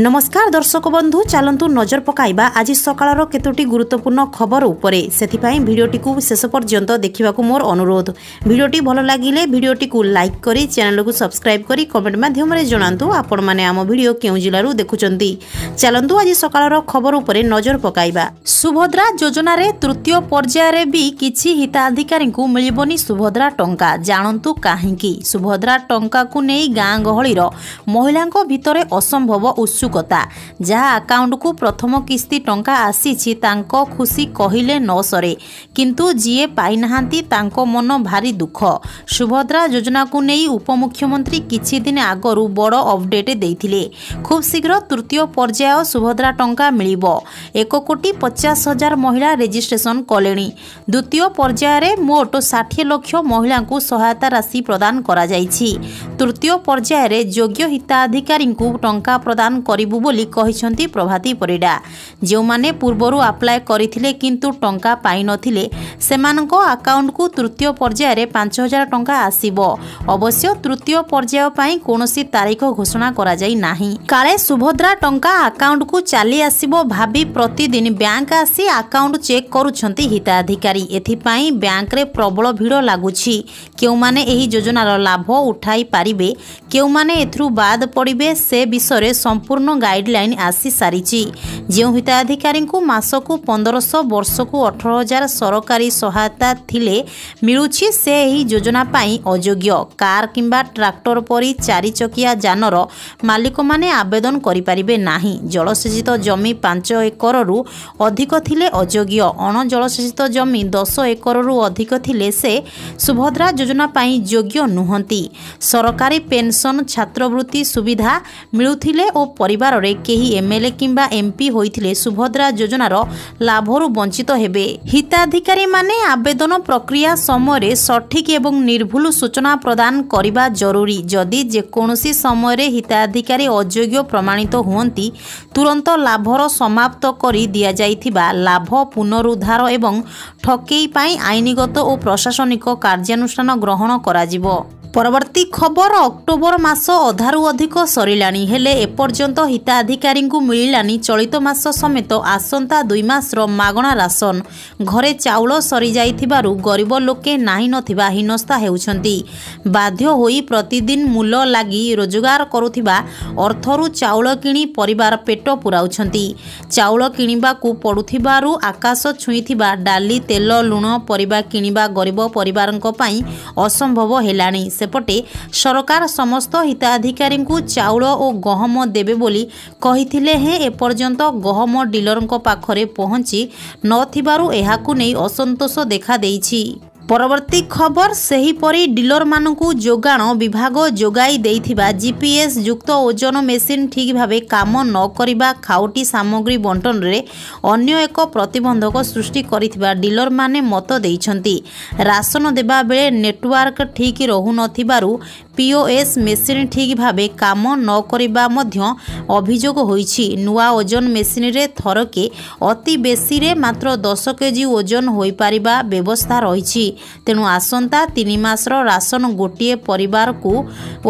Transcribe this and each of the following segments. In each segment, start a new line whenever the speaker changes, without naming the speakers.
ନମସ୍କାର ଦର୍ଶକ ବନ୍ଧୁ ଚାଲନ୍ତୁ ନଜର ପକାଇବା ଆଜି ସକାଳର କେତୋଟି ଗୁରୁତ୍ୱପୂର୍ଣ୍ଣ ଖବର ଉପରେ ସେଥିପାଇଁ ଭିଡ଼ିଓଟିକୁ ଶେଷ ପର୍ଯ୍ୟନ୍ତ ଦେଖିବାକୁ ମୋର ଅନୁରୋଧ ଭିଡ଼ିଓଟି ଭଲ ଲାଗିଲେ ଭିଡ଼ିଓଟିକୁ ଲାଇକ୍ କରି ଚ୍ୟାନେଲକୁ ସବସ୍କ୍ରାଇବ୍ କରି କମେଣ୍ଟ ମାଧ୍ୟମରେ ଜଣାନ୍ତୁ ଆପଣମାନେ ଆମ ଭିଡ଼ିଓ କେଉଁ ଜିଲ୍ଲାରୁ ଦେଖୁଛନ୍ତି ଚାଲନ୍ତୁ ଆଜି ସକାଳର ଖବର ଉପରେ ନଜର ପକାଇବା ସୁଭଦ୍ରା ଯୋଜନାରେ ତୃତୀୟ ପର୍ଯ୍ୟାୟରେ ବି କିଛି ହିତାଧିକାରୀଙ୍କୁ ମିଳିବନି ସୁଭଦ୍ରା ଟଙ୍କା ଜାଣନ୍ତୁ କାହିଁକି ସୁଭଦ୍ରା ଟଙ୍କାକୁ ନେଇ ଗାଁ ଗହଳିର ମହିଳାଙ୍କ ଭିତରେ ଅସମ୍ଭବ ଉତ୍ସ ଉତ୍ସୁକତା ଯାହା ଆକାଉଣ୍ଟକୁ ପ୍ରଥମ କିସ୍ତି ଟଙ୍କା ଆସିଛି ତାଙ୍କ ଖୁସି କହିଲେ ନ ସରେ କିନ୍ତୁ ଯିଏ ପାଇନାହାନ୍ତି ତାଙ୍କ ମନ ଭାରି ଦୁଃଖ ସୁଭଦ୍ରା ଯୋଜନାକୁ ନେଇ ଉପମୁଖ୍ୟମନ୍ତ୍ରୀ କିଛି ଦିନ ଆଗରୁ ବଡ଼ ଅପଡେଟ୍ ଦେଇଥିଲେ ଖୁବ୍ ଶୀଘ୍ର ତୃତୀୟ ପର୍ଯ୍ୟାୟ ସୁଭଦ୍ରା ଟଙ୍କା ମିଳିବ ଏକ କୋଟି ପଚାଶ ହଜାର ମହିଳା ରେଜିଷ୍ଟ୍ରେସନ କଲେଣି ଦ୍ୱିତୀୟ ପର୍ଯ୍ୟାୟରେ ମୋଟ ଷାଠିଏ ଲକ୍ଷ ମହିଳାଙ୍କୁ ସହାୟତା ରାଶି ପ୍ରଦାନ କରାଯାଇଛି ତୃତୀୟ ପର୍ଯ୍ୟାୟରେ ଯୋଗ୍ୟ ହିତାଧିକାରୀଙ୍କୁ ଟଙ୍କା ପ୍ରଦାନ କରିବୁ ବୋଲି କହିଛନ୍ତି ପ୍ରଭାତୀ ପରିଡ଼ା ଯେଉଁମାନେ ପୂର୍ବରୁ ଆପ୍ଲାଏ କରିଥିଲେ କିନ୍ତୁ ଟଙ୍କା ପାଇନଥିଲେ ସେମାନଙ୍କ ଆକାଉଣ୍ଟକୁ ତୃତୀୟ ପର୍ଯ୍ୟାୟରେ ପାଞ୍ଚ ହଜାର ଟଙ୍କା ଆସିବ ଅବଶ୍ୟ ତୃତୀୟ ପର୍ଯ୍ୟାୟ ପାଇଁ କୌଣସି ତାରିଖ ଘୋଷଣା କରାଯାଇ ନାହିଁ କାଳେ ସୁଭଦ୍ରା ଟଙ୍କା ଆକାଉଣ୍ଟକୁ ଚାଲି ଆସିବ ଭାବି ପ୍ରତିଦିନ ବ୍ୟାଙ୍କ ଆସି ଆକାଉଣ୍ଟ ଚେକ୍ କରୁଛନ୍ତି ହିତାଧିକାରୀ ଏଥିପାଇଁ ବ୍ୟାଙ୍କରେ ପ୍ରବଳ ଭିଡ଼ ଲାଗୁଛି କେଉଁମାନେ ଏହି ଯୋଜନାର ଲାଭ ଉଠାଇ ପାରିବେ କେଉଁମାନେ ଏଥିରୁ ବାଦ୍ ପଡ଼ିବେ ସେ ବିଷୟରେ ସମ୍ପୂର୍ଣ୍ଣ ଗୁରୁତ୍ୱପୂର୍ଣ୍ଣ ଗାଇଡ଼ଲାଇନ୍ ଆସି ସାରିଛି ଯେଉଁ ହିତାଧିକାରୀଙ୍କୁ ମାସକୁ ପନ୍ଦରଶହ ବର୍ଷକୁ ଅଠର ହଜାର ସରକାରୀ ସହାୟତା ଥିଲେ ମିଳୁଛି ସେ ଏହି ଯୋଜନା ପାଇଁ ଅଯୋଗ୍ୟ କାର୍ କିମ୍ବା ଟ୍ରାକ୍ଟର ପରି ଚାରିଚକିଆ ଯାନର ମାଲିକମାନେ ଆବେଦନ କରିପାରିବେ ନାହିଁ ଜଳସେଚିତ ଜମି ପାଞ୍ଚ ଏକରରୁ ଅଧିକ ଥିଲେ ଅଯୋଗ୍ୟ ଅଣଜଳସେଚିତ ଜମି ଦଶ ଏକରରୁ ଅଧିକ ଥିଲେ ସେ ସୁଭଦ୍ରା ଯୋଜନା ପାଇଁ ଯୋଗ୍ୟ ନୁହନ୍ତି ସରକାରୀ ପେନ୍ସନ୍ ଛାତ୍ରବୃତ୍ତି ସୁବିଧା ମିଳୁଥିଲେ ଓ ପରିବାରରେ କେହି ଏମ୍ଏଲ୍ଏ କିମ୍ବା ଏମ୍ପି ହୋଇଥିଲେ ସୁଭଦ୍ରା ଯୋଜନାର ଲାଭରୁ ବଞ୍ଚିତ ହେବେ ହିତାଧିକାରୀମାନେ ଆବେଦନ ପ୍ରକ୍ରିୟା ସମୟରେ ସଠିକ୍ ଏବଂ ନିର୍ଭୁଲ ସୂଚନା ପ୍ରଦାନ କରିବା ଜରୁରୀ ଯଦି ଯେକୌଣସି ସମୟରେ ହିତାଧିକାରୀ ଅଯୋଗ୍ୟ ପ୍ରମାଣିତ ହୁଅନ୍ତି ତୁରନ୍ତ ଲାଭର ସମାପ୍ତ କରି ଦିଆଯାଇଥିବା ଲାଭ ପୁନରୁଦ୍ଧାର ଏବଂ ଠକେଇ ପାଇଁ ଆଇନଗତ ଓ ପ୍ରଶାସନିକ କାର୍ଯ୍ୟାନୁଷ୍ଠାନ ଗ୍ରହଣ କରାଯିବ ପରବର୍ତ୍ତୀ ଖବର ଅକ୍ଟୋବର ମାସ ଅଧାରୁ ଅଧିକ ସରିଲାଣି ହେଲେ ଏପର୍ଯ୍ୟନ୍ତ ହିତାଧିକାରୀଙ୍କୁ ମିଳିଲାନି ଚଳିତ ମାସ ସମେତ ଆସନ୍ତା ଦୁଇ ମାସର ମାଗଣା ରାସନ ଘରେ ଚାଉଳ ସରିଯାଇଥିବାରୁ ଗରିବ ଲୋକେ ନାହିଁ ନଥିବା ହୀନସ୍ଥା ହେଉଛନ୍ତି ବାଧ୍ୟ ହୋଇ ପ୍ରତିଦିନ ମୂଲ ଲାଗି ରୋଜଗାର କରୁଥିବା ଅର୍ଥରୁ ଚାଉଳ କିଣି ପରିବାର ପେଟ ପୂରାଉଛନ୍ତି ଚାଉଳ କିଣିବାକୁ ପଡ଼ୁଥିବାରୁ ଆକାଶ ଛୁଇଁଥିବା ଡାଲି ତେଲ ଲୁଣ ପରିବା କିଣିବା ଗରିବ ପରିବାରଙ୍କ ପାଇଁ ଅସମ୍ଭବ ହେଲାଣି ସେପଟେ ସରକାର ସମସ୍ତ ହିତାଧିକାରୀଙ୍କୁ ଚାଉଳ ଓ ଗହମ ଦେବେ ବୋଲି କହିଥିଲେ ହେଁ ଏପର୍ଯ୍ୟନ୍ତ ଗହମ ଡିଲରଙ୍କ ପାଖରେ ପହଞ୍ଚି ନଥିବାରୁ ଏହାକୁ ନେଇ ଅସନ୍ତୋଷ ଦେଖାଦେଇଛି ପରବର୍ତ୍ତୀ ଖବର ସେହିପରି ଡିଲରମାନଙ୍କୁ ଯୋଗାଣ ବିଭାଗ ଯୋଗାଇ ଦେଇଥିବା ଜିପିଏସ୍ ଯୁକ୍ତ ଓଜନ ମେସିନ୍ ଠିକ୍ ଭାବେ କାମ ନ କରିବା ଖାଉଟି ସାମଗ୍ରୀ ବଣ୍ଟନରେ ଅନ୍ୟ ଏକ ପ୍ରତିବନ୍ଧକ ସୃଷ୍ଟି କରିଥିବା ଡିଲରମାନେ ମତ ଦେଇଛନ୍ତି ରାସନ ଦେବା ବେଳେ ନେଟୱାର୍କ ଠିକ୍ ରହୁନଥିବାରୁ ପିଓଏସ୍ ମେସିନ୍ ଠିକ୍ ଭାବେ କାମ ନ କରିବା ମଧ୍ୟ ଅଭିଯୋଗ ହୋଇଛି ନୂଆ ଓଜନ ମେସିନ୍ରେ ଥରକେ ଅତି ବେଶୀରେ ମାତ୍ର ଦଶ କେଜି ଓଜନ ହୋଇପାରିବା ବ୍ୟବସ୍ଥା ରହିଛି ତେଣୁ ଆସନ୍ତା ତିନି ମାସର ରାସନ ଗୋଟିଏ ପରିବାରକୁ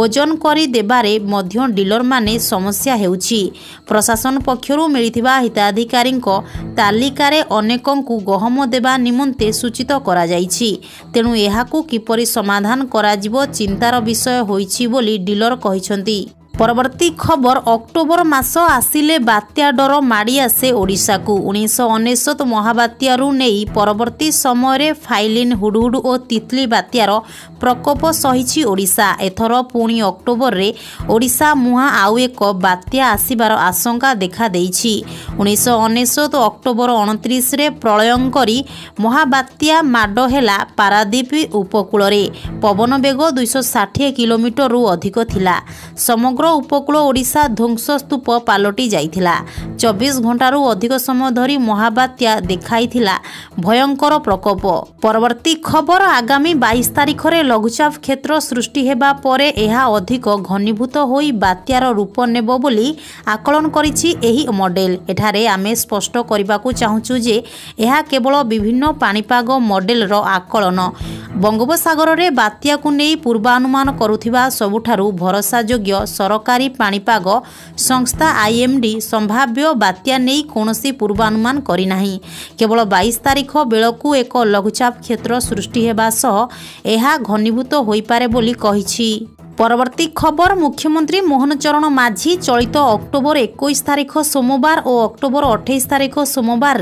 ଓଜନ କରିଦେବାରେ ମଧ୍ୟ ଡିଲରମାନେ ସମସ୍ୟା ହେଉଛି ପ୍ରଶାସନ ପକ୍ଷରୁ ମିଳିଥିବା ହିତାଧିକାରୀଙ୍କ ତାଲିକାରେ ଅନେକଙ୍କୁ ଗହମ ଦେବା ନିମନ୍ତେ ସୂଚିତ କରାଯାଇଛି ତେଣୁ ଏହାକୁ କିପରି ସମାଧାନ କରାଯିବ ଚିନ୍ତାର ବିଷୟ ହୋଇଛି ବୋଲି ଡିଲର କହିଛନ୍ତି ପରବର୍ତ୍ତୀ ଖବର ଅକ୍ଟୋବର ମାସ ଆସିଲେ ବାତ୍ୟା ଡର ମାଡ଼ି ଆସେ ଓଡ଼ିଶାକୁ ଉଣେଇଶହ ଅନେଶ୍ୱତ ମହାବାତ୍ୟାରୁ ନେଇ ପରବର୍ତ୍ତୀ ସମୟରେ ଫାଇଲିନ୍ ହୁଡ଼ୁହୁଡ଼ୁ ଓ ତିତ୍ଲି ବାତ୍ୟାର ପ୍ରକୋପ ସହିଛି ଓଡ଼ିଶା ଏଥର ପୁଣି ଅକ୍ଟୋବରରେ ଓଡ଼ିଶା ମୁହାଁ ଆଉ ଏକ ବାତ୍ୟା ଆସିବାର ଆଶଙ୍କା ଦେଖାଦେଇଛି ଉଣେଇଶହ ଅନେଶ୍ୱତ ଅକ୍ଟୋବର ଅଣତିରିଶରେ ପ୍ରଳୟଙ୍କରୀ ମହାବାତ୍ୟା ମାଡ଼ ହେଲା ପାରାଦ୍ୱୀପ ଉପକୂଳରେ ପବନ ବେଗ ଦୁଇଶହ ଷାଠିଏ କିଲୋମିଟରରୁ ଅଧିକ ଥିଲା ସମଗ୍ର ଉପକୂଳ ଓଡ଼ିଶା ଧ୍ୱଂସସ୍ତୂପ ପାଲଟି ଯାଇଥିଲା ଚବିଶ ଘଣ୍ଟାରୁ ଅଧିକ ସମୟ ଧରି ମହାବାତ୍ୟା ଦେଖାଇଥିଲା ଭୟଙ୍କର ପ୍ରକୋପ ପରବର୍ତ୍ତୀ ଖବର ଆଗାମୀ ବାଇଶ ତାରିଖରେ ଲଘୁଚାପ କ୍ଷେତ୍ର ସୃଷ୍ଟି ହେବା ପରେ ଏହା ଅଧିକ ଘନୀଭୂତ ହୋଇ ବାତ୍ୟାର ରୂପ ନେବ ବୋଲି ଆକଳନ କରିଛି ଏହି ମଡେଲ ଏଠାରେ ଆମେ ସ୍ପଷ୍ଟ କରିବାକୁ ଚାହୁଁଛୁ ଯେ ଏହା କେବଳ ବିଭିନ୍ନ ପାଣିପାଗ ମଡେଲର ଆକଳନ ବଙ୍ଗୋପସାଗରରେ ବାତ୍ୟାକୁ ନେଇ ପୂର୍ବାନୁମାନ କରୁଥିବା ସବୁଠାରୁ ଭରସାଯୋଗ୍ୟ ସର ସରକାରୀ ପାଣିପାଗ ସଂସ୍ଥା ଆଇଏମ୍ଡି ସମ୍ଭାବ୍ୟ ବାତ୍ୟା ନେଇ କୌଣସି ପୂର୍ବାନୁମାନ କରିନାହିଁ କେବଳ ବାଇଶ ତାରିଖ ବେଳକୁ ଏକ ଲଘୁଚାପ କ୍ଷେତ୍ର ସୃଷ୍ଟି ହେବା ସହ ଏହା ଘନୀଭୂତ ହୋଇପାରେ ବୋଲି କହିଛି পরবর্তী খবর মুখ্যমন্ত্রী চরণ মাঝি চলিত অক্টোবর একুশ তারিখ সোমবার ও অক্টোবর অঠাইশ তারিখ সোমবার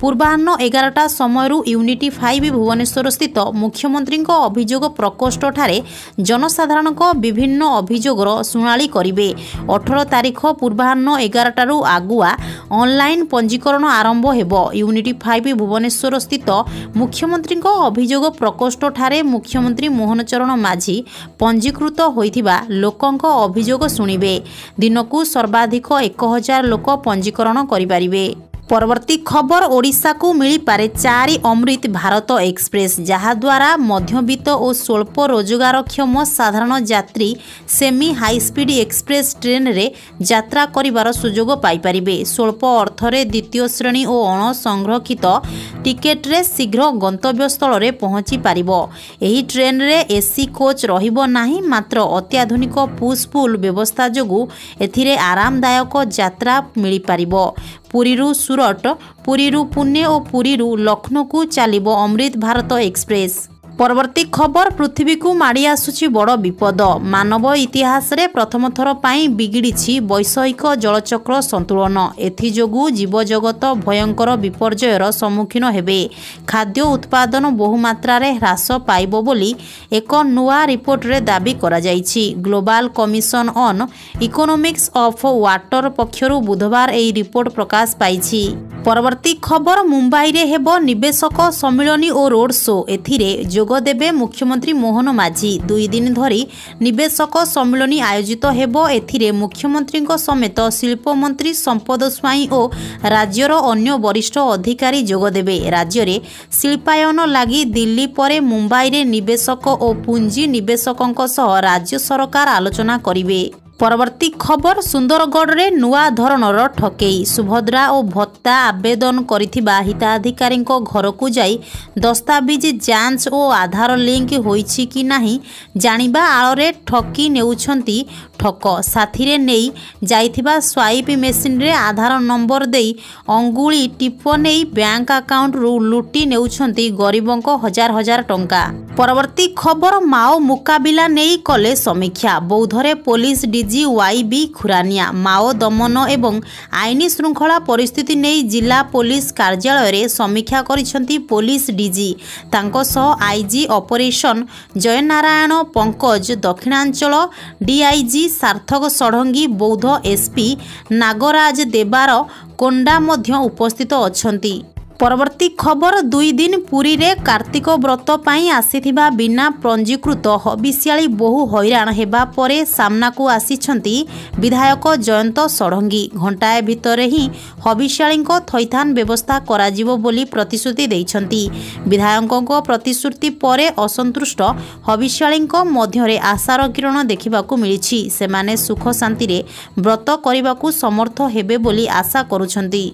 পূর্বাহ্ন এগারোটা সময় ইউনিটি ফাইভ ভুবনেশ্বরস্থিত মুখ্যমন্ত্রী অভিযোগ প্রকোষ্ঠଠାରେ জনসাধারণଙ୍କ ବିଭିନ୍ନ ଅଭିଯୋଗର ଶୁଣାଣି କରିବେ ଅଠର ତାରିଖ ପୂର୍ବାହ୍ନ ଏଗାରଟାରୁ ଆଗୁଆ ଅନଲାଇନ୍ ପଞ୍ଜୀକରଣ ଆରମ୍ଭ ହେବ ୟୁନିଟି ଫାଇଭ୍ ଭୁବନେଶ୍ୱରସ୍ଥିତ ମୁଖ୍ୟମନ୍ତ୍ରୀଙ୍କ ଅଭିଯୋଗ ପ୍ରକୋଷ୍ଠଠାରେ ମୁଖ୍ୟମନ୍ତ୍ରୀ মোহন চরণ মাঝি ପଞ୍ଜୀକୃତ ହୋଇଥିବା ଲୋକଙ୍କ ଅଭିଯୋଗ ଶୁଣିବେ ଦିନକୁ ସର୍ବାଧିକ ଏକ ହଜାର ଲୋକ ପଞ୍ଜୀକରଣ କରିପାରିବେ পরবর্তী খবর ওড়শাকু মিলিপারে চারি অমৃত ভারত এক্সপ্রেস যাহাদ্বারা মধ্যবিত্ত ও স্বল্প রোজগারক্ষম সাধারণ যাত্রী সেমি হাইস্পিড এক্সপ্রেস ট্রেন্রে যাত্রা করিবার সুযোগ পাইপারিবে স্বল্প অর্থরে দ্বিতীয় শ্রেণী ও অণসংরক্ষিত ଟିକେଟ୍ରେ ଶୀଘ୍ର ଗନ୍ତବ୍ୟସ୍ଥଳରେ ପହଞ୍ଚି ପାରିବ ଏହି ଟ୍ରେନ୍ରେ ଏସି କୋଚ୍ ରହିବ ନାହିଁ ମାତ୍ର ଅତ୍ୟାଧୁନିକ ପୁସ୍ ପୁଲ୍ ବ୍ୟବସ୍ଥା ଯୋଗୁଁ ଏଥିରେ ଆରାମଦାୟକ ଯାତ୍ରା ମିଳିପାରିବ ପୁରୀରୁ ସୁରଟ ପୁରୀରୁ ପୁନେ ଓ ପୁରୀରୁ ଲକ୍ଷ୍ନୌକୁ ଚାଲିବ ଅମୃତ ଭାରତ ଏକ୍ସପ୍ରେସ୍ ପରବର୍ତ୍ତୀ ଖବର ପୃଥିବୀକୁ ମାଡ଼ି ଆସୁଛି ବଡ଼ ବିପଦ ମାନବ ଇତିହାସରେ ପ୍ରଥମ ଥର ପାଇଁ ବିଗିଡ଼ିଛି ବୈଷୟିକ ଜଳଚକ୍ର ସନ୍ତୁଳନ ଏଥିଯୋଗୁଁ ଜୀବଜଗତ ଭୟଙ୍କର ବିପର୍ଯ୍ୟୟର ସମ୍ମୁଖୀନ ହେବେ ଖାଦ୍ୟ ଉତ୍ପାଦନ ବହୁମାତ୍ରାରେ ହ୍ରାସ ପାଇବ ବୋଲି ଏକ ନୂଆ ରିପୋର୍ଟରେ ଦାବି କରାଯାଇଛି global commission on economics of water ପକ୍ଷରୁ ବୁଧବାର ଏହି ରିପୋର୍ଟ ପ୍ରକାଶ ପାଇଛି ପରବର୍ତ୍ତୀ ଖବର ମୁମ୍ବାଇରେ ହେବ ନିବେଶକ ସମ୍ମିଳନୀ ଓ ରୋଡ୍ ଶୋ ଏଥିରେ ଯୋଗ যোগ দেবে মুখ্যমন্ত্রী মোহন মাঝি দুই দিন ধরি নিবেশক সম্মিলনী আয়োজিত ହେବ ଏଥିରେ ମୁଖ୍ୟମନ୍ତ୍ରୀଙ୍କ ସମେତ ଶିଳ୍ପମନ୍ତ୍ରୀ ସମ୍ପଦ ସ୍ୱାଇଁ ଓ ରାଜ୍ୟର ଅନ୍ୟ ବରିଷ୍ଠ ଅଧିକାରୀ ଯୋଗଦେବେ ରାଜ୍ୟରେ ଶିଳ୍ପାୟନ ଲାଗି ଦିଲ୍ଲୀ ପରେ ମୁମ୍ବାଇରେ ନିବେଶକ ଓ ପୁଞ୍ଜି ନିବେଶକଙ୍କ ସହ ରାଜ୍ୟ ସରକାର ଆଲୋଚନା କରିବେ পরবর্তী খবর সুন্দরগড়ে নূয়া ধরনের ঠকেই সুভদ্রা ও ভত্তা আবেদন করিথিবা হিতাধিকারী ঘরকু যাই দস্তাবিজ যাঞ্চ ও আধার লিঙ্ক হয়েছি কি না জাঁবা আলরে ঠকি নেউছন্তি ঠক সাথিরে নেই যাই সাইপ মেসিনরে আধার নম্বর দিয়ে অঙ্গুড়ি টিপ নেই ব্যাঙ্ক আকাউন্ট রু লুটি নেউছন্তি গরিবঙ্ক হাজার হাজার টঙ্কা পরবর্তী খবর মাও মুকাবিলা নেই কলে সমীক্ষা বৌদ্ধরে police DG DG YB Khurania মাও দমন এবং আইনি শৃঙ্খলা পরিস্থিতি নেই জেলা পুলিশ কার্যালয়ে সমীক্ষা করেছেন পুলিশ ডিজি তাঁক সহ আইজি অপরেশন জয়নারায়ণ পঙ্কজ দক্ষিণাঞ্চল ডিআইজি সার্থক ষড়ঙ্গী বৌদ্ধ এসপি নাগরাজ দেবার কোণ্ডা মধ্য উপস্থিত অনেক পরবর্তী খবর দুই দিন পুরীরে কার্তিক ব্রত পাই আসিথিবা বিনা পঞ্জীকৃত হবিষ্যাড়ী বহু হইরাণ হেবা পরে সামনাকু আসিছন্তি বিধায়ক জয়ন্ত ষড়ঙ্গী ঘণ্টায় ভিতরে ହିଁ ହବିଷ୍ୟାଳୀଙ୍କ ଥଇଥାନ ବ୍ୟବସ୍ଥା କରାଯିବ ବୋଲି ପ୍ରତିଶ୍ରୁତି ଦେଇଛନ୍ତି ବିଧାୟକଙ୍କ ପ୍ରତିଶ୍ରୁତି ପରେ ଅସନ୍ତୁଷ୍ଟ ହବିଷ୍ୟାଳୀଙ୍କ ମଧ୍ୟରେ ଆଶାର କିରଣ ଦେଖିବାକୁ ମିଳିଛି ସେମାନେ ସୁଖ ଶାନ୍ତିରେ ବ୍ରତ କରିବାକୁ ସମର୍ଥ ହେବେ ବୋଲି ଆଶା କରୁଛନ୍ତି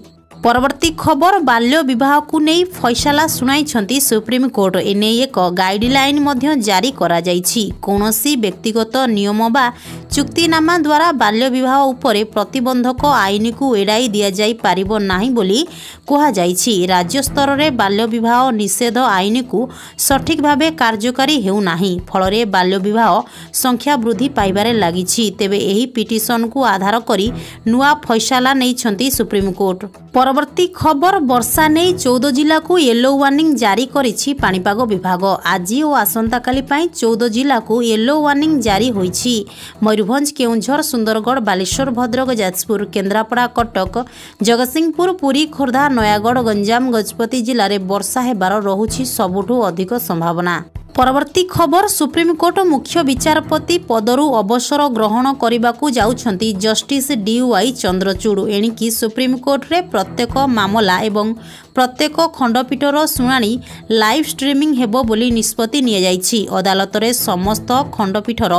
ପରବର୍ତ୍ତୀ ଖବର ବାଲ୍ୟ ବିବାହକୁ ନେଇ ଫଇସଲା ଶୁଣାଇଛନ୍ତି ସୁପ୍ରିମକୋର୍ଟ ଏନେଇ ଏକ ଗାଇଡଲାଇନ୍ ମଧ୍ୟ ଜାରି କରାଯାଇଛି କୌଣସି ବ୍ୟକ୍ତିଗତ ନିୟମ ବା ଚୁକ୍ତିନାମା ଦ୍ୱାରା ବାଲ୍ୟ ବିବାହ ଉପରେ ପ୍ରତିବନ୍ଧକ ଆଇନକୁ ଏଡ଼ାଇ ଦିଆଯାଇପାରିବ ନାହିଁ ବୋଲି କୁହାଯାଇଛି ରାଜ୍ୟ ସ୍ତରରେ ବାଲ୍ୟ ବିବାହ ନିଷେଧ ଆଇନକୁ ସଠିକ୍ ଭାବେ କାର୍ଯ୍ୟକାରୀ ହେଉନାହିଁ ଫଳରେ ବାଲ୍ୟ ବିବାହ ସଂଖ୍ୟା ବୃଦ୍ଧି ପାଇବାରେ ଲାଗିଛି ତେବେ ଏହି ପିଟିସନକୁ ଆଧାର କରି ନୂଆ ଫଇସଲା ନେଇଛନ୍ତି ସୁପ୍ରିମକୋର୍ଟ ପର ପରବର୍ତ୍ତୀ ଖବର ବର୍ଷା ନେଇ ଚଉଦ ଜିଲ୍ଲାକୁ ୟେଲୋ ୱାର୍ଣ୍ଣିଂ ଜାରି କରିଛି ପାଣିପାଗ ବିଭାଗ ଆଜି ଓ ଆସନ୍ତାକାଲି ପାଇଁ ଚଉଦ ଜିଲ୍ଲାକୁ ୟେଲୋ ୱାର୍ଣ୍ଣିଂ ଜାରି ହୋଇଛି ମୟୂରଭଞ୍ଜ କେଉଁଝର ସୁନ୍ଦରଗଡ଼ ବାଲେଶ୍ୱର ଭଦ୍ରକ ଯାଜପୁର କେନ୍ଦ୍ରାପଡ଼ା କଟକ ଜଗତସିଂହପୁର ପୁରୀ ଖୋର୍ଦ୍ଧା ନୟାଗଡ଼ ଗଞ୍ଜାମ ଗଜପତି ଜିଲ୍ଲାରେ ବର୍ଷା ହେବାର ରହୁଛି ସବୁଠୁ ଅଧିକ ସମ୍ଭାବନା ପରବର୍ତ୍ତୀ ଖବର ସୁପ୍ରିମକୋର୍ଟ ମୁଖ୍ୟ ବିଚାରପତି ପଦରୁ ଅବସର ଗ୍ରହଣ କରିବାକୁ ଯାଉଛନ୍ତି ଜଷ୍ଟିସ୍ ଡି ୱାଇ ଚନ୍ଦ୍ରଚୂଡ଼ ଏଣିକି ସୁପ୍ରିମକୋର୍ଟରେ ପ୍ରତ୍ୟେକ ମାମଲା ଏବଂ ପ୍ରତ୍ୟେକ ଖଣ୍ଡପୀଠର ଶୁଣାଣି ଲାଇଭ୍ ଷ୍ଟ୍ରିମିଂ ହେବ ବୋଲି ନିଷ୍ପତ୍ତି ନିଆଯାଇଛି ଅଦାଲତରେ ସମସ୍ତ ଖଣ୍ଡପୀଠର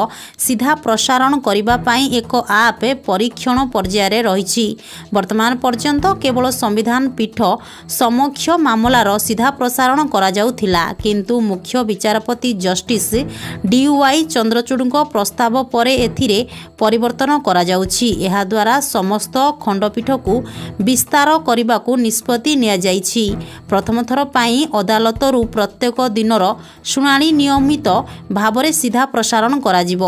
ସିଧା ପ୍ରସାରଣ କରିବା ପାଇଁ ଏକ ଆପ୍ ପରୀକ୍ଷଣ ପର୍ଯ୍ୟାୟରେ ରହିଛି ବର୍ତ୍ତମାନ ପର୍ଯ୍ୟନ୍ତ କେବଳ ସମ୍ବିଧାନ ପୀଠ ସମକ୍ଷ ମାମଲାର ସିଧା ପ୍ରସାରଣ କରାଯାଉଥିଲା କିନ୍ତୁ ମୁଖ୍ୟ ବିଚାରପତି ଜଷ୍ଟିସ୍ ଡିୱାଇ ଚନ୍ଦ୍ରଚୂଡ଼ଙ୍କ ପ୍ରସ୍ତାବ ପରେ ଏଥିରେ ପରିବର୍ତ୍ତନ କରାଯାଉଛି ଏହାଦ୍ୱାରା ସମସ୍ତ ଖଣ୍ଡପୀଠକୁ ବିସ୍ତାର କରିବାକୁ ନିଷ୍ପତ୍ତି ନିଆଯାଇଛି ହୋଇଛି ପ୍ରଥମଥର ପାଇଁ ଅଦାଲତରୁ ପ୍ରତ୍ୟେକ ଦିନର ଶୁଣାଣି ନିୟମିତ ଭାବରେ ସିଧା ପ୍ରସାରଣ କରାଯିବ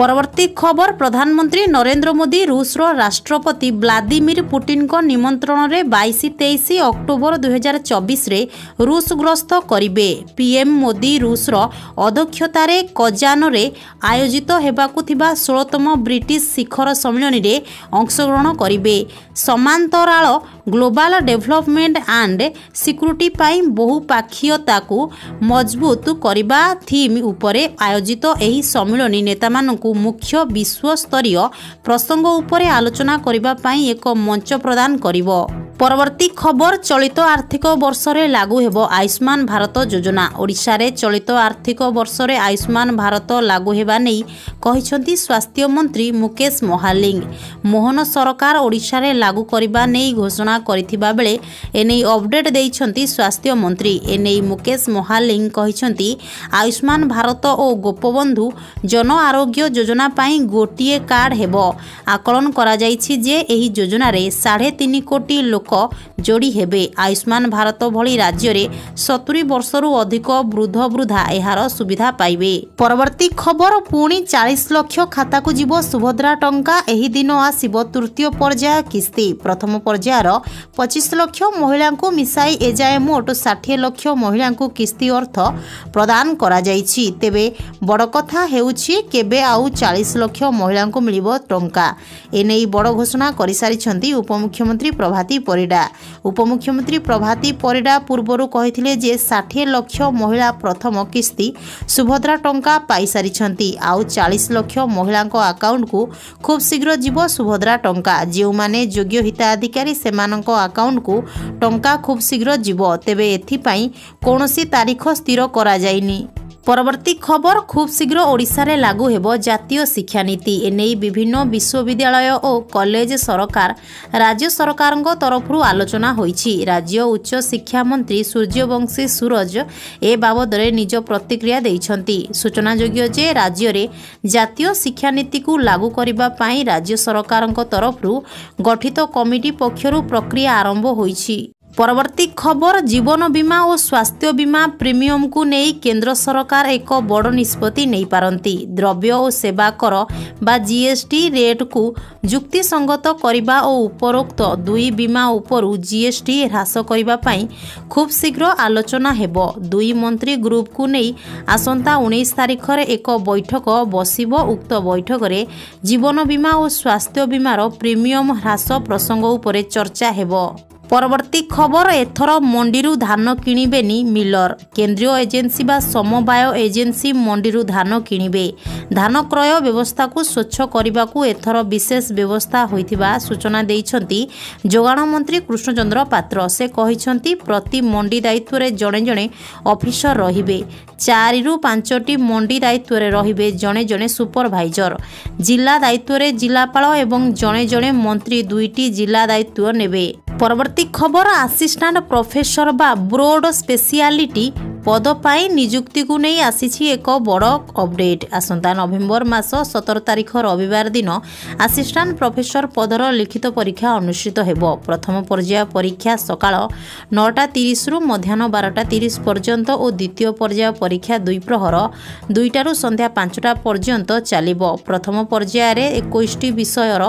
ପରବର୍ତ୍ତୀ ଖବର ପ୍ରଧାନମନ୍ତ୍ରୀ ନରେନ୍ଦ୍ର ମୋଦି ରୁଷର ରାଷ୍ଟ୍ରପତି ଭ୍ଲାଦିମିର ପୁଟିନ୍ଙ୍କ ନିମନ୍ତ୍ରଣରେ ବାଇଶ ତେଇଶ ଅକ୍ଟୋବର ଦୁଇହଜାର ଚବିଶରେ ରୁଷ ଗ୍ରସ୍ତ କରିବେ ପିଏମ୍ ମୋଦି ରୁଷର ଅଧ୍ୟକ୍ଷତାରେ କଜାନରେ ଆୟୋଜିତ ହେବାକୁ ଥିବା ଷୋହଳତମ ବ୍ରିଟିଶ ଶିଖର ସମ୍ମିଳନୀରେ ଅଂଶଗ୍ରହଣ କରିବେ ସମାନ୍ତରାଳ ଗ୍ଲୋବାଲ ଡେଭଲପମେଣ୍ଟ ଆଣ୍ଡ ସିକ୍ୟୁରିଟି ପାଇଁ ବହୁପାକ୍ଷୀୟତାକୁ ମଜବୁତ କରିବା ଥିମ୍ ଉପରେ ଆୟୋଜିତ ଏହି ସମ୍ମିଳନୀ ନେତାମାନଙ୍କୁ ତାଙ୍କୁ ମୁଖ୍ୟ ବିଶ୍ୱସ୍ତରୀୟ ପ୍ରସଙ୍ଗ ଉପରେ ଆଲୋଚନା କରିବା ପାଇଁ ଏକ ମଞ୍ଚ ପ୍ରଦାନ କରିବ ପରବର୍ତ୍ତୀ ଖବର ଚଳିତ ଆର୍ଥିକ ବର୍ଷରେ ଲାଗୁ ହେବ ଆୟୁଷ୍ମାନ ଭାରତ ଯୋଜନା ଓଡ଼ିଶାରେ ଚଳିତ ଆର୍ଥିକ ବର୍ଷରେ ଆୟୁଷ୍ମାନ ଭାରତ ଲାଗୁ ହେବା ନେଇ କହିଛନ୍ତି ସ୍ୱାସ୍ଥ୍ୟମନ୍ତ୍ରୀ ମୁକେଶ ମହାଲିଂ ମୋହନ ସରକାର ଓଡ଼ିଶାରେ ଲାଗୁ କରିବା ନେଇ ଘୋଷଣା କରିଥିବା ବେଳେ ଏନେଇ ଅପଡେଟ୍ ଦେଇଛନ୍ତି ସ୍ୱାସ୍ଥ୍ୟମନ୍ତ୍ରୀ ଏନେଇ ମୁକେଶ ମହାଲିଂ କହିଛନ୍ତି ଆୟୁଷ୍ମାନ ଭାରତ ଓ ଗୋପବନ୍ଧୁ ଜନ ଆରୋଗ୍ୟ ଯୋଜନା ପାଇଁ ଗୋଟିଏ କାର୍ଡ଼ ହେବ ଆକଳନ କରାଯାଇଛି ଯେ ଏହି ଯୋଜନାରେ ସାଢ଼େ ତିନି କୋଟି ଲୋକ ଯୋଡ଼ି ହେବେ ଆୟୁଷ୍ମାନ ଭାରତ ଭଳି ରାଜ୍ୟରେ ସତୁରି ବର୍ଷରୁ ଅଧିକ ବୃଦ୍ଧ ବୃଦ୍ଧା ଏହାର ସୁବିଧା ପାଇବେ ପରବର୍ତ୍ତୀ ଖବର ପୁଣି ଚାଳିଶ ଲକ୍ଷ ଖାତାକୁ ଯିବ ସୁଭଦ୍ରା ଟଙ୍କା ଏହି ଦିନ ଆସିବ ତୃତୀୟ ପର୍ଯ୍ୟାୟ କିସ୍ତି ପ୍ରଥମ ପର୍ଯ୍ୟାୟର ପଚିଶ ଲକ୍ଷ ମହିଳାଙ୍କୁ ମିଶାଇ ଏଯାଏ ମୋଟ ଷାଠିଏ ଲକ୍ଷ ମହିଳାଙ୍କୁ କିସ୍ତି ଅର୍ଥ ପ୍ରଦାନ କରାଯାଇଛି ତେବେ ବଡ଼ କଥା ହେଉଛି କେବେ ଆଉ ଆଉ ଚାଳିଶ ଲକ୍ଷ ମହିଳାଙ୍କୁ ମିଳିବ ଟଙ୍କା ଏନେଇ ବଡ଼ ଘୋଷଣା କରିସାରିଛନ୍ତି ଉପମୁଖ୍ୟମନ୍ତ୍ରୀ ପ୍ରଭାତୀ ପରିଡ଼ା ଉପମୁଖ୍ୟମନ୍ତ୍ରୀ ପ୍ରଭାତୀ ପରିଡ଼ା ପୂର୍ବରୁ କହିଥିଲେ ଯେ ଷାଠିଏ ଲକ୍ଷ ମହିଳା ପ୍ରଥମ କିସ୍ତି ସୁଭଦ୍ରା ଟଙ୍କା ପାଇସାରିଛନ୍ତି ଆଉ ଚାଳିଶ ଲକ୍ଷ ମହିଳାଙ୍କ ଆକାଉଣ୍ଟକୁ ଖୁବ୍ ଶୀଘ୍ର ଯିବ ସୁଭଦ୍ରା ଟଙ୍କା ଯେଉଁମାନେ ଯୋଗ୍ୟ ହିତାଧିକାରୀ ସେମାନଙ୍କ ଆକାଉଣ୍ଟକୁ ଟଙ୍କା ଖୁବ୍ ଶୀଘ୍ର ଯିବ ତେବେ ଏଥିପାଇଁ କୌଣସି ତାରିଖ ସ୍ଥିର କରାଯାଇନି পরবর্তী খবর খুব শীঘ্র ওড়িশার লাগু হব জাতীয় শিক্ষানীতি এনে বিভিন্ন বিশ্ববিদ্যালয় ও কলেজ সরকার রাজ্য সরকার তরফর আলোচনা হয়েছি রাজ্য উচ্চ শিক্ষামন্ত্রী সূর্যবংশী সুরজ এ বাবদরে নিজ প্রতিক্রিয়া দিয়েছেন সূচনাযোগ্য যে রাজ্যের জাতীয় শিক্ষানীতি লাগু করা রাজ্য সরকার তরফর গঠিত কমিটি পক্ষ প্রক্রিয়া আরম্ভ হয়েছে ପରବର୍ତ୍ତୀ ଖବର ଜୀବନ ବୀମା ଓ ସ୍ୱାସ୍ଥ୍ୟ ବୀମା ପ୍ରିମିୟମକୁ ନେଇ କେନ୍ଦ୍ର ସରକାର ଏକ ବଡ଼ ନିଷ୍ପତ୍ତି ନେଇପାରନ୍ତି ଦ୍ରବ୍ୟ ଓ ସେବା କର ବା ଜିଏସ୍ଟି ରେଟ୍କୁ ଯୁକ୍ତିସଙ୍ଗତ କରିବା ଓ ଉପରୋକ୍ତ ଦୁଇ ବୀମା ଉପରୁ ଜିଏସ୍ଟି ହ୍ରାସ କରିବା ପାଇଁ ଖୁବ୍ ଶୀଘ୍ର ଆଲୋଚନା ହେବ ଦୁଇ ମନ୍ତ୍ରୀ ଗ୍ରୁପ୍କୁ ନେଇ ଆସନ୍ତା ଉଣେଇଶ ତାରିଖରେ ଏକ ବୈଠକ ବସିବ ଉକ୍ତ ବୈଠକରେ ଜୀବନ ବୀମା ଓ ସ୍ୱାସ୍ଥ୍ୟ ବୀମାର ପ୍ରିମିୟମ ହ୍ରାସ ପ୍ରସଙ୍ଗ ଉପରେ ଚର୍ଚ୍ଚା ହେବ পরবর্তী খবর এথর মন্ডি ধান কিণবেনি মিলর কেন্দ্রীয় এজেন্সি বা সমবায় এজেন্সি মন্ডি ধান কিণবে ধান ক্রয় ব্যবস্থা স্বচ্ছ করা এথর বিশেষ ব্যবস্থা হয়ে সূচনা দিয়েছেন যোগাণ মন্ত্রী কৃষ্ণচন্দ্র পাত্র সে প্রতি মন্ডি দায়িত্বের জনে জনে অফিসর রহবে চারি পাঁচটি মন্ডি দায়িত্বের রহবে জনে জনে সুপরভাইজর জেলা দায়িত্বের জেলাপাল এবং জনে জনে মন্ত্রী দুইটি জেলা দায়িত্ব নেবে পরবর্তী ଖବର ଆସିଷ୍ଟାଣ୍ଟ ପ୍ରଫେସର ବା ବ୍ରୋଡ୍ ସ୍ପେସିଆଲିଟି ପଦ ପାଇଁ ନିଯୁକ୍ତିକୁ ନେଇ ଆସିଛି ଏକ ବଡ଼ ଅପଡେଟ୍ ଆସନ୍ତା ନଭେମ୍ବର ମାସ ସତର ତାରିଖ ରବିବାର ଦିନ ଆସିଷ୍ଟାଣ୍ଟ ପ୍ରଫେସର ପଦର ଲିଖିତ ପରୀକ୍ଷା ଅନୁଷ୍ଠିତ ହେବ ପ୍ରଥମ ପର୍ଯ୍ୟାୟ ପରୀକ୍ଷା ସକାଳ ନଅଟା ତିରିଶରୁ ମଧ୍ୟାହ୍ନ ବାରଟା ତିରିଶ ପର୍ଯ୍ୟନ୍ତ ଓ ଦ୍ୱିତୀୟ ପର୍ଯ୍ୟାୟ ପରୀକ୍ଷା ଦୁଇ ପ୍ରହର ଦୁଇଟାରୁ ସନ୍ଧ୍ୟା ପାଞ୍ଚଟା ପର୍ଯ୍ୟନ୍ତ ଚାଲିବ ପ୍ରଥମ ପର୍ଯ୍ୟାୟରେ ଏକୋଇଶଟି ବିଷୟର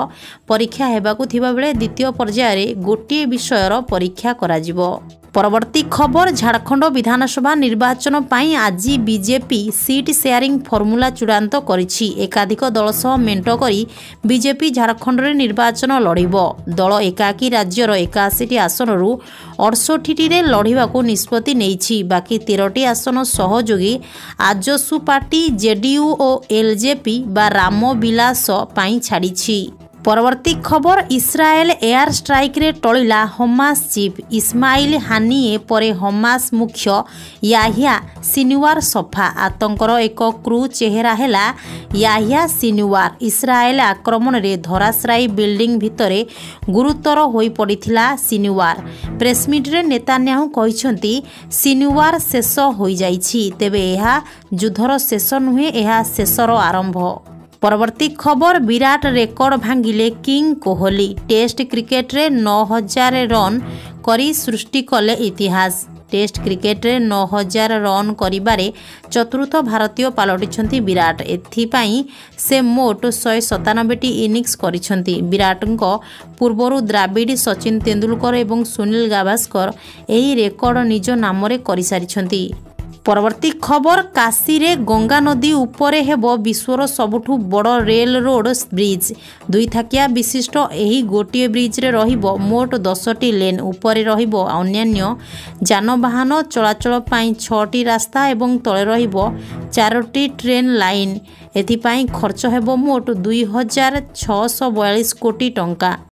ପରୀକ୍ଷା ହେବାକୁ ଥିବାବେଳେ ଦ୍ୱିତୀୟ ପର୍ଯ୍ୟାୟରେ ଗୋଟିଏ ବିଷୟର ପରୀକ୍ଷା କରାଯିବ পরবর্তী খবর ঝাড়খণ্ড বিধানসভা নির্বাচন পাই আজি বিজেপি সিট সেয়ারিং ফর্মুলা চূড়ান্ত করেছি একাধিক দল সহ মেন্ট করে বিজেপি ঝাড়খণ্ডের নির্বাচন লড়ব দল একাকি রাজ্যর একাশিটি আসনর অড়ষঠিটিরে লড়াকু নিষ্পতি নিয়েছি বাকি তেরোটি আসন সহযোগী আজসু পার্টি জেডিউ ও এলজেপি বা রাম বিলাস ছাড়িছি ପରବର୍ତ୍ତୀ ଖବର ଇସ୍ରାଏଲ ଏୟାର ଷ୍ଟ୍ରାଇକ୍ରେ ଟଳିଲା ହମାସ ଚିଫ୍ ଇସ୍ମାଇଲ ହାନିଏ ପରେ ହମାସ ମୁଖ୍ୟ ୟାହିଆ ସିନୁୱାର ସଫା ଆତଙ୍କର ଏକ କ୍ରୁ ଚେହେରା ହେଲା ୟାହିଆ ସିନୁୱାର ଇସ୍ରାଏଲ ଆକ୍ରମଣରେ ଧରାଶ୍ରାୟୀ ବିଲ୍ଡିଂ ଭିତରେ ଗୁରୁତର ହୋଇପଡ଼ିଥିଲା ସିନୁୱାର ପ୍ରେସମିଟ୍ରେ ନେତାନ୍ୟାହୁ କହିଛନ୍ତି ସିନୁୱାର ଶେଷ ହୋଇଯାଇଛି ତେବେ ଏହା ଯୁଦ୍ଧର ଶେଷ ନୁହେଁ ଏହା ଶେଷର ଆରମ୍ଭ ପରବର୍ତ୍ତୀ ଖବର ବିରାଟ ରେକର୍ଡ ଭାଙ୍ଗିଲେ କିଙ୍ଗ କୋହଲି ଟେଷ୍ଟ କ୍ରିକେଟରେ ନଅ ହଜାର ରନ୍ କରି ସୃଷ୍ଟି କଲେ ଇତିହାସ ଟେଷ୍ଟ କ୍ରିକେଟରେ ନଅ ହଜାର ରନ୍ କରିବାରେ ଚତୁର୍ଥ ଭାରତୀୟ ପାଲଟିଛନ୍ତି ବିରାଟ ଏଥିପାଇଁ ସେ ମୋଟ ଶହେ ସତାନବେଟି ଇନିଂସ କରିଛନ୍ତି ବିରାଟଙ୍କ ପୂର୍ବରୁ ଦ୍ରାବିଡ଼ ସଚିନ ତେନ୍ଦୁଲକର ଏବଂ ସୁନୀଲ ଗାଭାସ୍କର ଏହି ରେକର୍ଡ ନିଜ ନାମରେ କରିସାରିଛନ୍ତି পরবর্তী খবর কাশীরে গঙ্গা নদী উপরে ହେବ ବିଶ୍ୱର ସବୁଠୁ ବଡ଼ ରେଲ୍ ରୋଡ୍ ବ୍ରିଜ୍ ଦୁଇ ଥାକିଆ ବିଶିଷ୍ଟ ଏହି ଗୋଟିଏ ବ୍ରିଜ୍ରେ ରହିବ ମୋଟ ଦଶଟି ଲେନ୍ ଉପରେ ରହିବ ଅନ୍ୟାନ୍ୟ ଯାନବାହନ ଚଳାଚଳ ପାଇଁ ଛଅଟି ରାସ୍ତା ଏବଂ ତଳେ ରହିବ ଚାରୋଟି ଟ୍ରେନ୍ ଲାଇନ୍ ଏଥିପାଇଁ ଖର୍ଚ୍ଚ ହେବ ମୋଟ ଦୁଇ ହଜାର ଛଅଶହ ବୟାଳିଶ କୋଟି ଟଙ୍କା